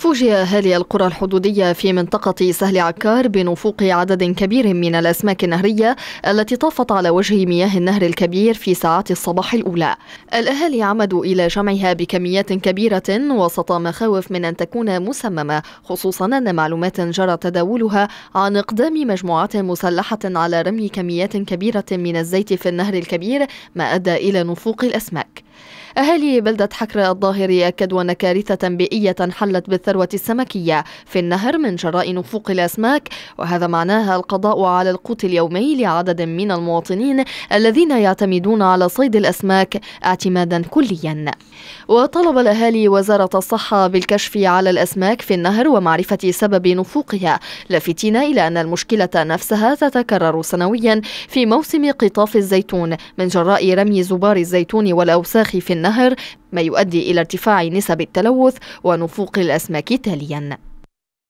فوجئ أهالي القرى الحدودية في منطقة سهل عكار بنفوق عدد كبير من الأسماك النهرية التي طافت على وجه مياه النهر الكبير في ساعات الصباح الأولى الأهالي عمدوا إلى جمعها بكميات كبيرة وسط مخاوف من أن تكون مسممة خصوصا أن معلومات جرى تداولها عن إقدام مجموعات مسلحة على رمي كميات كبيرة من الزيت في النهر الكبير ما أدى إلى نفوق الأسماك أهالي بلدة حكر الظاهر أن كارثة بيئية حلت بالثروة السمكية في النهر من جراء نفوق الأسماك وهذا معناها القضاء على القوت اليومي لعدد من المواطنين الذين يعتمدون على صيد الأسماك اعتمادا كليا وطلب الأهالي وزارة الصحة بالكشف على الأسماك في النهر ومعرفة سبب نفوقها لافتين إلى أن المشكلة نفسها تتكرر سنويا في موسم قطاف الزيتون من جراء رمي زبار الزيتون والأوساخ في النهر ما يؤدي إلى ارتفاع نسب التلوث ونفوق الأسماك تالياً